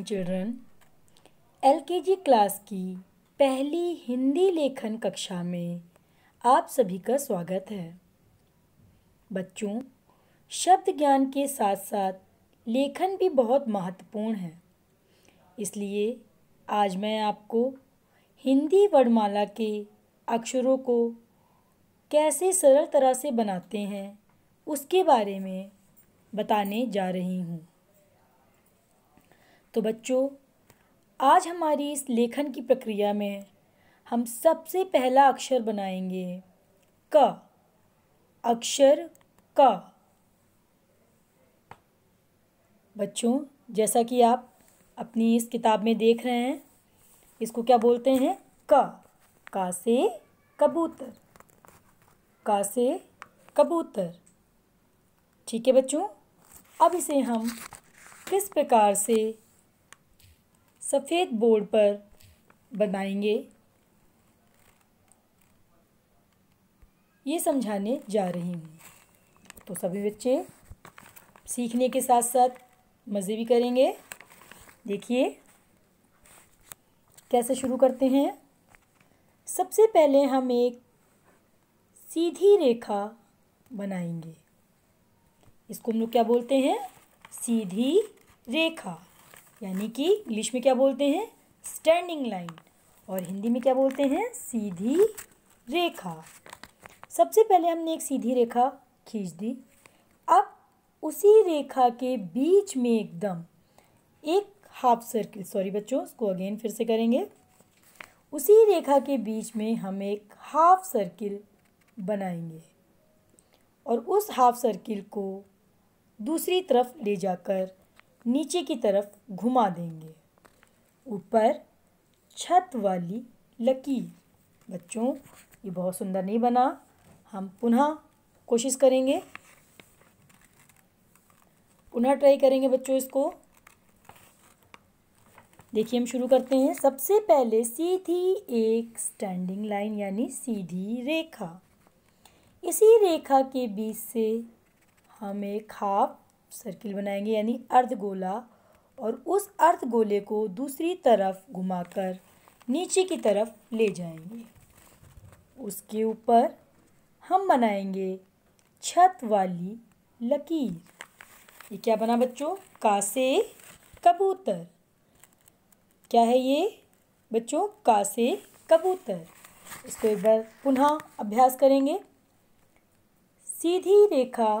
morning children LKG class की पहली हिंदी लेखन कक्षा में आप सभी का स्वागत है बच्चों शब्द ज्ञान के साथ साथ लेखन भी बहुत महत्वपूर्ण है इसलिए आज मैं आपको हिंदी वर्णमाला के अक्षरों को कैसे सरल तरह से बनाते हैं उसके बारे में बताने जा रही हूँ तो बच्चों आज हमारी इस लेखन की प्रक्रिया में हम सबसे पहला अक्षर बनाएंगे क अक्षर क बच्चों जैसा कि आप अपनी इस किताब में देख रहे हैं इसको क्या बोलते हैं क का से कबूतर का से कबूतर ठीक है बच्चों अब इसे हम किस प्रकार से सफ़ेद बोर्ड पर बनाएंगे ये समझाने जा रही हूँ तो सभी बच्चे सीखने के साथ साथ मज़े भी करेंगे देखिए कैसे शुरू करते हैं सबसे पहले हम एक सीधी रेखा बनाएंगे इसको हम लोग क्या बोलते हैं सीधी रेखा यानी कि इंग्लिश में क्या बोलते हैं स्टैंडिंग लाइन और हिंदी में क्या बोलते हैं सीधी रेखा सबसे पहले हमने एक सीधी रेखा खींच दी अब उसी रेखा के बीच में एकदम एक हाफ सर्किल सॉरी बच्चों इसको अगेन फिर से करेंगे उसी रेखा के बीच में हम एक हाफ सर्किल बनाएंगे और उस हाफ सर्किल को दूसरी तरफ ले जाकर नीचे की तरफ घुमा देंगे ऊपर छत वाली लकीर बच्चों ये बहुत सुंदर नहीं बना हम पुनः कोशिश करेंगे पुनः ट्राई करेंगे बच्चों इसको देखिए हम शुरू करते हैं सबसे पहले सीधी एक स्टैंडिंग लाइन यानी सीधी रेखा इसी रेखा के बीच से हम एक हाफ सर्किल बनाएंगे यानी अर्ध गोला और उस अर्ध गोले को दूसरी तरफ घुमाकर नीचे की तरफ ले जाएंगे उसके ऊपर हम बनाएंगे छत वाली लकीर ये क्या बना बच्चों कासे कबूतर क्या है ये बच्चों कासे कबूतर इसको एक बार पुनः अभ्यास करेंगे सीधी रेखा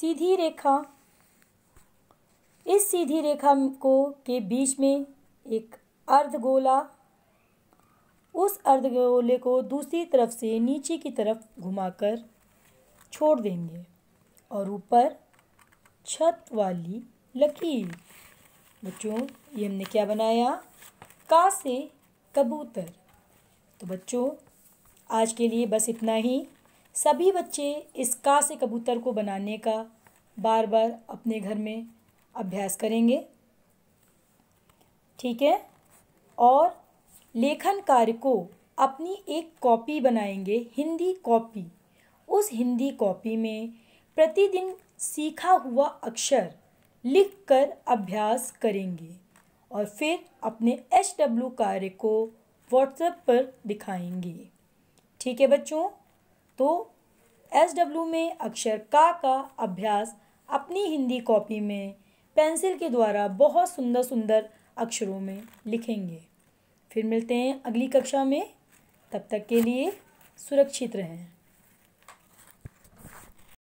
सीधी रेखा इस सीधी रेखा को के बीच में एक अर्धगोला उस अर्धगोले को दूसरी तरफ से नीचे की तरफ घुमाकर छोड़ देंगे और ऊपर छत वाली लकीर बच्चों ये हमने क्या बनाया का से कबूतर तो बच्चों आज के लिए बस इतना ही सभी बच्चे इस का से कबूतर को बनाने का बार बार अपने घर में अभ्यास करेंगे ठीक है और लेखन कार्य को अपनी एक कॉपी बनाएंगे हिंदी कॉपी उस हिंदी कॉपी में प्रतिदिन सीखा हुआ अक्षर लिखकर अभ्यास करेंगे और फिर अपने एच डब्ल्यू कार्य को व्हाट्सएप पर दिखाएंगे ठीक है बच्चों तो एस डब्ल्यू में अक्षर का का अभ्यास अपनी हिंदी कॉपी में पेंसिल के द्वारा बहुत सुंदर सुंदर अक्षरों में लिखेंगे फिर मिलते हैं अगली कक्षा में तब तक के लिए सुरक्षित रहें